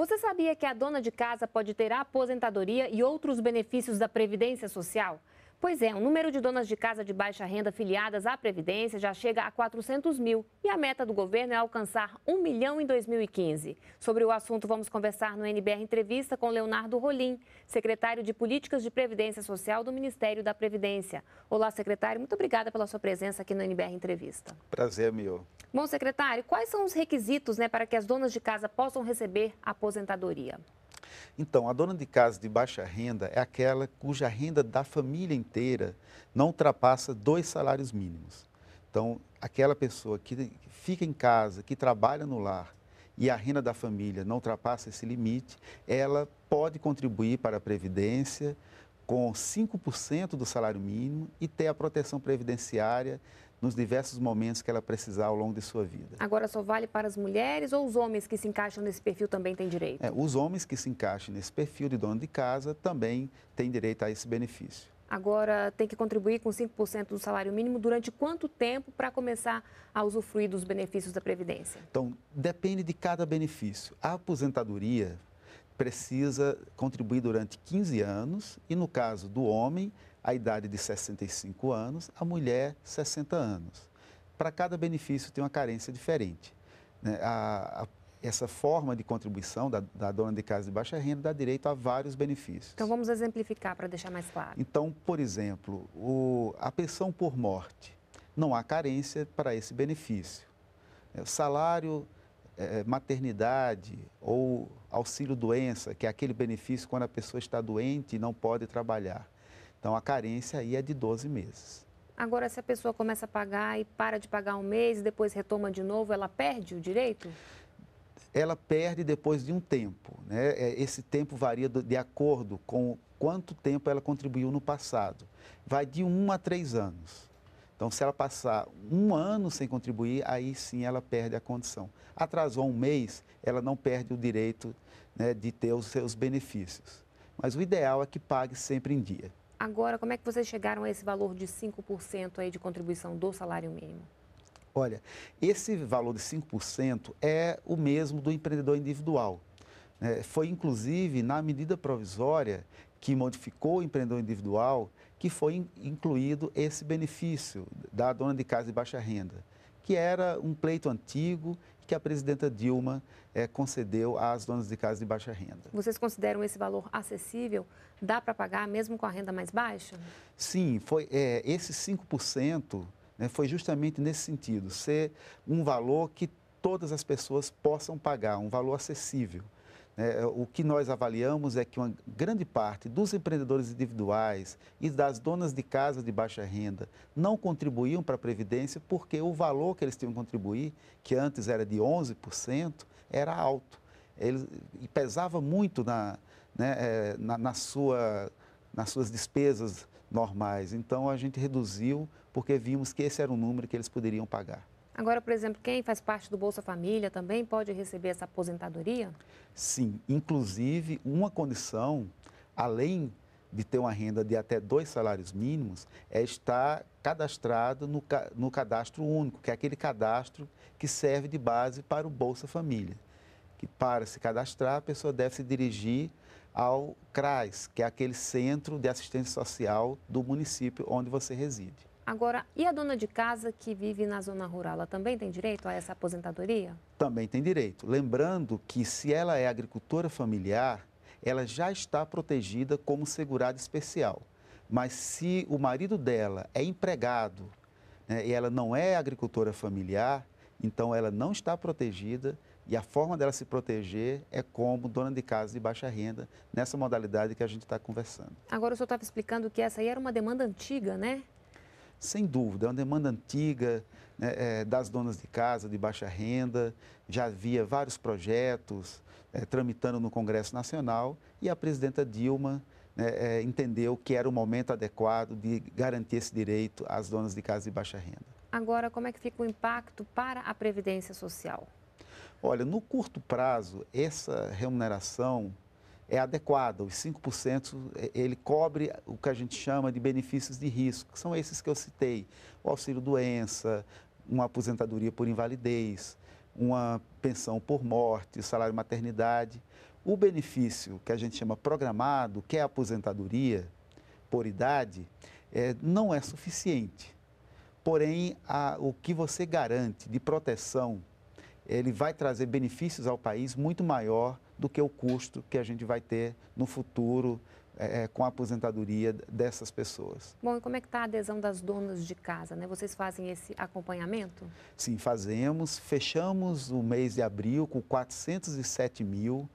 Você sabia que a dona de casa pode ter aposentadoria e outros benefícios da Previdência Social? Pois é, o número de donas de casa de baixa renda filiadas à Previdência já chega a 400 mil e a meta do governo é alcançar 1 milhão em 2015. Sobre o assunto, vamos conversar no NBR Entrevista com Leonardo Rolim, secretário de Políticas de Previdência Social do Ministério da Previdência. Olá, secretário, muito obrigada pela sua presença aqui no NBR Entrevista. Prazer, meu. Bom, secretário, quais são os requisitos né, para que as donas de casa possam receber aposentadoria? Então, a dona de casa de baixa renda é aquela cuja renda da família inteira não ultrapassa dois salários mínimos. Então, aquela pessoa que fica em casa, que trabalha no lar e a renda da família não ultrapassa esse limite, ela pode contribuir para a Previdência com 5% do salário mínimo e ter a proteção previdenciária nos diversos momentos que ela precisar ao longo de sua vida. Agora só vale para as mulheres ou os homens que se encaixam nesse perfil também têm direito? É, os homens que se encaixem nesse perfil de dono de casa também têm direito a esse benefício. Agora tem que contribuir com 5% do salário mínimo durante quanto tempo para começar a usufruir dos benefícios da Previdência? Então, depende de cada benefício. A aposentadoria precisa contribuir durante 15 anos e, no caso do homem, a idade de 65 anos, a mulher, 60 anos. Para cada benefício tem uma carência diferente. Né? A, a, essa forma de contribuição da, da, dona de casa de baixa renda dá direito a vários benefícios. Então vamos exemplificar para deixar mais claro. Então, por exemplo, o, a pensão por morte. Não há carência para esse benefício. Né? O salário é, é, maternidade ou auxílio-doença, que é aquele benefício quando a pessoa está doente e não pode trabalhar. Então, a carência aí é de 12 meses. Agora, se a pessoa começa a pagar e para de pagar um mês, depois retoma de novo, ela perde o direito? Ela perde depois de um tempo. Né? É, esse tempo varia de acordo com quanto tempo ela contribuiu no passado. Vai de um a três anos. Então, se ela passar um ano sem contribuir, aí sim ela perde a condição. Atrasou um mês, ela não perde o direito né, de ter os seus benefícios. Mas o ideal é que pague sempre em dia. Agora, como é que vocês chegaram a esse valor de 5% aí de contribuição do salário mínimo? Olha, esse valor de 5% é o mesmo do empreendedor individual. Né. Foi, inclusive, na medida provisória que modificou o empreendedor individual, que foi incluído esse benefício da dona de casa de baixa renda, que era um pleito antigo que a presidenta Dilma é, concedeu às donas de casa de baixa renda. Vocês consideram esse valor acessível? Dá para pagar mesmo com a renda mais baixa? Sim, foi é, esse 5% né, foi justamente nesse sentido, ser um valor que todas as pessoas possam pagar, um valor acessível. É, é, o que nós avaliamos é que uma grande parte dos empreendedores individuais e das donas de casa de baixa renda não contribuíam para a Previdência porque o valor que eles tinham que contribuir, que antes era de 11%, era alto. Ele, e pesava muito na, né, é, na, na sua, nas suas despesas normais. Então, a gente reduziu porque vimos que esse era o número que eles poderiam pagar. Agora, por exemplo, quem faz parte do Bolsa Família também pode receber essa aposentadoria? Sim, inclusive uma condição, além de ter uma renda de até dois salários mínimos, é estar cadastrado no, no cadastro único, que é aquele cadastro que serve de base para o Bolsa Família. Que para se cadastrar, a pessoa deve se dirigir ao CRAS, que é aquele centro de assistência social do município onde você reside. Agora, e a dona de casa que vive na zona rural, ela também tem direito a essa aposentadoria? Também tem direito. Lembrando que se ela é agricultora familiar, ela já está protegida como segurada especial. Mas se o marido dela é empregado né, e ela não é agricultora familiar, então ela não está protegida e a forma dela se proteger é como dona de casa de baixa renda, nessa modalidade que a gente está conversando. Agora, o senhor estava explicando que essa aí era uma demanda antiga, né? Sem dúvida, é uma demanda antiga né, é, das donas de casa de baixa renda, já havia vários projetos é, tramitando no Congresso Nacional e a presidenta Dilma né, é, entendeu que era o momento adequado de garantir esse direito às donas de casa de baixa renda. Agora, como é que fica o impacto para a Previdência Social? Olha, no curto prazo, essa remuneração é adequada. Os 5% é, ele cobre o que a gente chama de benefícios de risco, que são esses que eu citei: o auxílio doença, uma aposentadoria por invalidez, uma pensão por morte, salário maternidade. O benefício que a gente chama programado, que é a aposentadoria por idade, é, não é suficiente. Porém, a, o que você garante de proteção, ele vai trazer benefícios ao país muito maior do que o custo que a gente vai ter no futuro é, é com a aposentadoria dessas pessoas. Bom, e como é que está a adesão das donas de casa? Né? Vocês fazem esse acompanhamento? Sim, fazemos. Fechamos o mês de abril com 407 mil,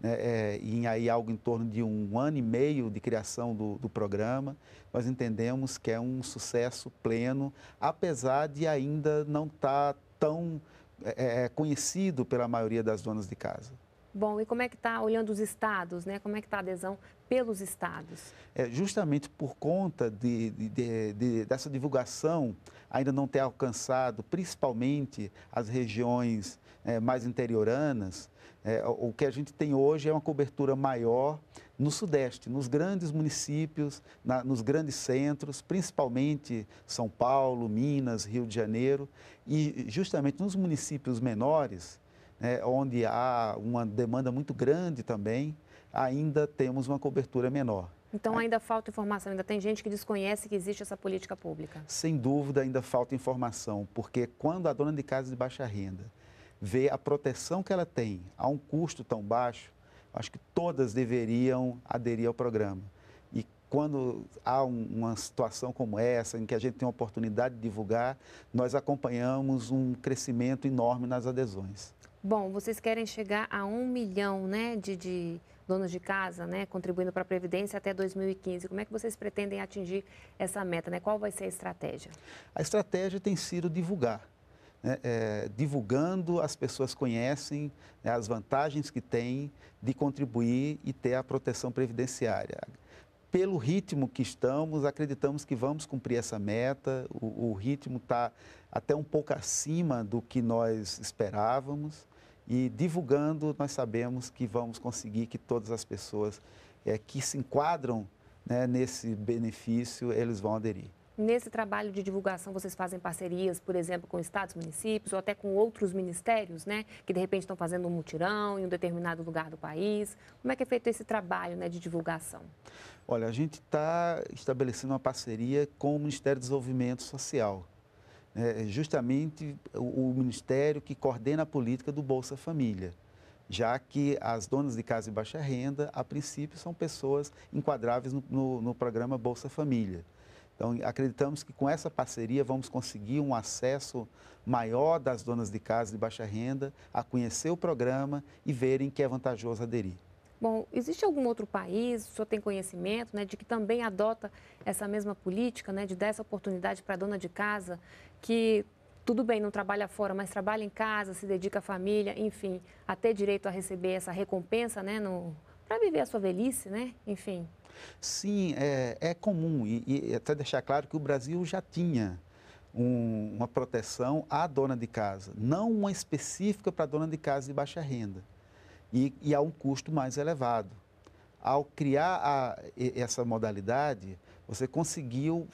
né, é, em aí algo em torno de um ano e meio de criação do, do programa. Nós entendemos que é um sucesso pleno, apesar de ainda não estar tá tão é, é, conhecido pela maioria das donas de casa. Bom, e como é que está, olhando os estados, né? Como é que está a adesão pelos estados? É, justamente por conta de, de, de, dessa divulgação ainda não ter alcançado, principalmente as regiões é, mais interioranas, é, o que a gente tem hoje é uma cobertura maior no Sudeste, nos grandes municípios, na, nos grandes centros, principalmente São Paulo, Minas, Rio de Janeiro, e justamente nos municípios menores né, onde há uma demanda muito grande também, ainda temos uma cobertura menor. Então ainda falta informação, ainda tem gente que desconhece que existe essa política pública. Sem dúvida ainda falta informação, porque quando a dona de casa de baixa renda vê a proteção que ela tem a um custo tão baixo, acho que todas deveriam aderir ao programa. E quando há um, uma situação como essa, em que a gente tem a oportunidade de divulgar, nós acompanhamos um crescimento enorme nas adesões. Bom, vocês querem chegar a um milhão né, de, de donos de casa, né, contribuindo para a Previdência até 2015. Como é que vocês pretendem atingir essa meta? Né? Qual vai ser a estratégia? A estratégia tem sido divulgar. Né, é, divulgando, as pessoas conhecem né, as vantagens que têm de contribuir e ter a proteção previdenciária. Pelo ritmo que estamos, acreditamos que vamos cumprir essa meta. o, o ritmo está até um pouco acima do que nós esperávamos. E divulgando, nós sabemos que vamos conseguir que todas as pessoas é, que se enquadram né, nesse benefício, eles vão aderir. Nesse trabalho de divulgação, vocês fazem parcerias, por exemplo, com estados, municípios ou até com outros ministérios, né? Que de repente estão fazendo um mutirão em um determinado lugar do país. Como é que é feito esse trabalho né, de divulgação? Olha, a gente está estabelecendo uma parceria com o Ministério do Desenvolvimento Social. É, é justamente o, o ministério que coordena a política do Bolsa Família, já que as donas de casa de baixa renda, a princípio, são pessoas enquadráveis no, no, no programa Bolsa Família. Então, acreditamos que com essa parceria vamos conseguir um acesso maior das donas de casa de baixa renda a conhecer o programa e verem que é vantajoso aderir. Bom, existe algum outro país, o senhor tem conhecimento, né, de que também adota essa mesma política, né, de dar essa oportunidade para a dona de casa, que tudo bem, não trabalha fora, mas trabalha em casa, se dedica à família, enfim, a ter direito a receber essa recompensa, né, para viver a sua velhice, né, enfim. Sim, é, é comum, e, e, até deixar claro que o Brasil já tinha um, uma proteção à dona de casa, não uma específica para a dona de casa de baixa renda e, e a um custo mais elevado. Ao criar a, essa modalidade, você conseguiu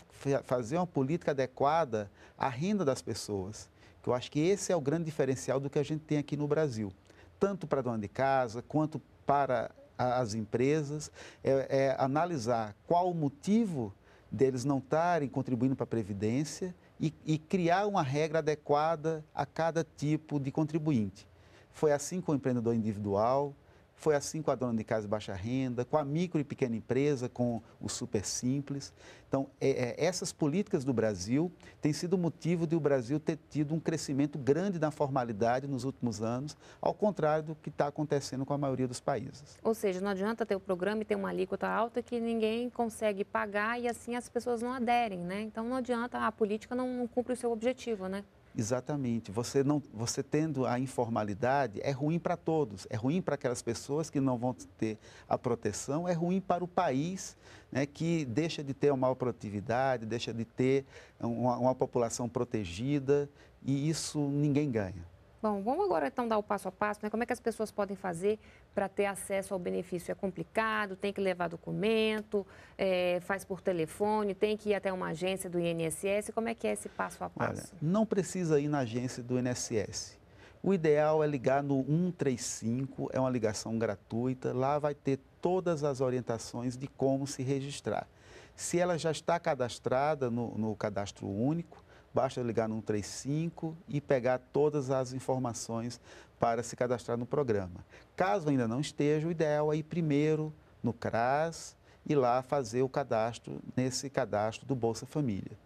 fazer uma política adequada à renda das pessoas. Que eu acho que esse é o grande diferencial do que a gente tem aqui no Brasil, tanto para dona de casa quanto para as empresas, é, é analisar qual o motivo deles não estarem contribuindo para a Previdência e, e criar uma regra adequada a cada tipo de contribuinte. Foi assim com o empreendedor individual, foi assim com a dona de casa de baixa renda, com a micro e pequena empresa, com o super simples. Então, é, é, essas políticas do Brasil têm sido motivo de o Brasil ter tido um crescimento grande na formalidade nos últimos anos, ao contrário do que está acontecendo com a maioria dos países. Ou seja, não adianta ter o programa e ter uma alíquota alta que ninguém consegue pagar e assim as pessoas não aderem, né? Então, não adianta, a política não, não cumpre o seu objetivo, né? Exatamente. Você não, você tendo a informalidade é ruim para todos. É ruim para aquelas pessoas que não vão ter a proteção. É ruim para o país, né, que deixa de ter uma produtividade, deixa de ter uma, uma população protegida e isso ninguém ganha. Bom, vamos agora então dar o passo a passo, né? Como é que as pessoas podem fazer para ter acesso ao benefício? É complicado? Tem que levar documento? É, faz por telefone? Tem que ir até uma agência do INSS? Como é que é esse passo a passo? Olha, não precisa ir na agência do INSS. O ideal é ligar no 135, é uma ligação gratuita. Lá vai ter todas as orientações de como se registrar. Se ela já está cadastrada no, no cadastro único, basta ligar no 135 e pegar todas as informações para se cadastrar no programa. Caso ainda não esteja, o ideal é ir primeiro no CRAS e lá fazer o cadastro nesse cadastro do Bolsa Família.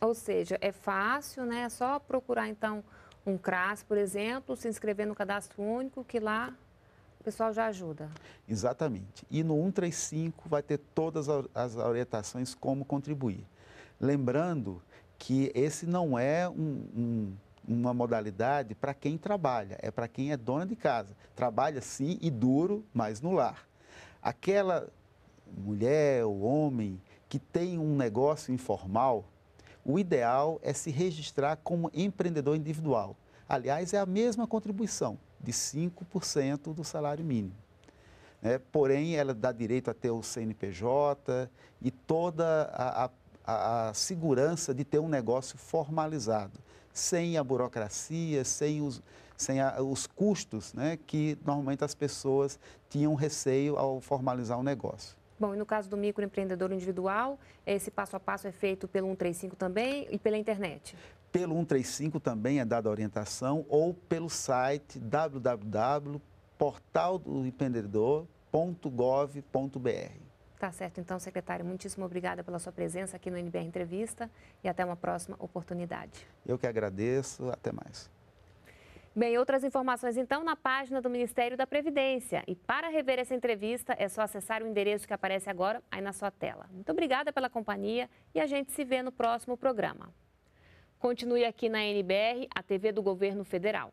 Ou seja, é fácil, né? É só procurar então um CRAS, por exemplo, se inscrever no cadastro único, que lá o pessoal já ajuda. Exatamente. E no 135 vai ter todas as orientações como contribuir. Lembrando que esse não é um, um, uma modalidade para quem trabalha, é para quem é dona de casa. Trabalha sim e duro, mas no lar. Aquela mulher ou homem que tem um negócio informal, o ideal é se registrar como empreendedor individual. Aliás, é a mesma contribuição, de 5% do salário mínimo. É, porém, ela dá direito a ter o CNPJ e toda a, a a, a segurança de ter um negócio formalizado, sem a burocracia, sem os, sem a, os custos né, que normalmente as pessoas tinham receio ao formalizar o um negócio. Bom, e no caso do microempreendedor individual, esse passo a passo é feito pelo 135 também e pela internet? Pelo 135 também é dada a orientação ou pelo site www.portaldoempreendedor.gov.br. Tá certo, então, secretário, muitíssimo obrigada pela sua presença aqui no NBR Entrevista e até uma próxima oportunidade. Eu que agradeço, até mais. Bem, outras informações então na página do Ministério da Previdência. E para rever essa entrevista, é só acessar o endereço que aparece agora aí na sua tela. Muito obrigada pela companhia e a gente se vê no próximo programa. Continue aqui na NBR, a TV do Governo Federal.